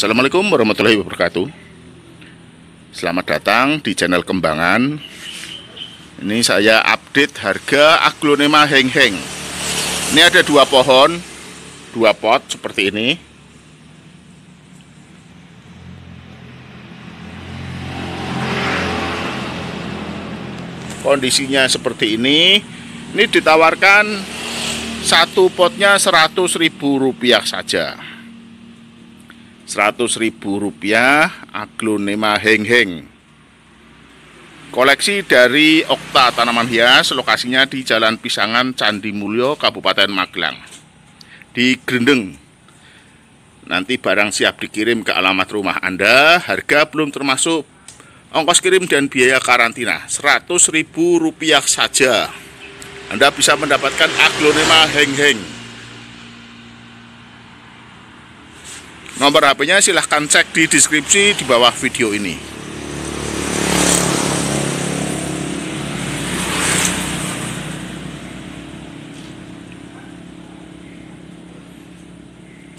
Assalamualaikum warahmatullahi wabarakatuh Selamat datang di channel kembangan Ini saya update harga aglonema heng-heng Ini ada dua pohon Dua pot seperti ini Kondisinya seperti ini Ini ditawarkan Satu potnya 100 ribu rupiah saja rp ribu rupiah aglonema heng-heng koleksi dari Okta Tanaman Hias lokasinya di Jalan Pisangan Candi Mulyo Kabupaten Magelang di Grendeng nanti barang siap dikirim ke alamat rumah Anda harga belum termasuk ongkos kirim dan biaya karantina rp rupiah saja Anda bisa mendapatkan aglonema heng-heng Nomor HP-nya silahkan cek di deskripsi di bawah video ini.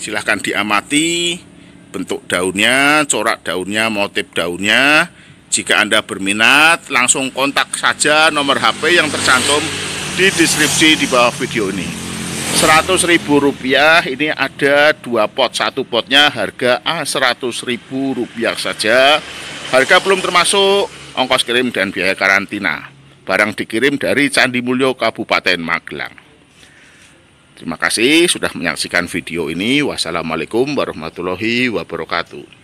Silahkan diamati bentuk daunnya, corak daunnya, motif daunnya. Jika Anda berminat, langsung kontak saja nomor HP yang tercantum di deskripsi di bawah video ini seratus ribu rupiah ini ada dua pot satu potnya harga a seratus ribu rupiah saja harga belum termasuk ongkos kirim dan biaya karantina barang dikirim dari Candi Mulyo Kabupaten Magelang terima kasih sudah menyaksikan video ini wassalamualaikum warahmatullahi wabarakatuh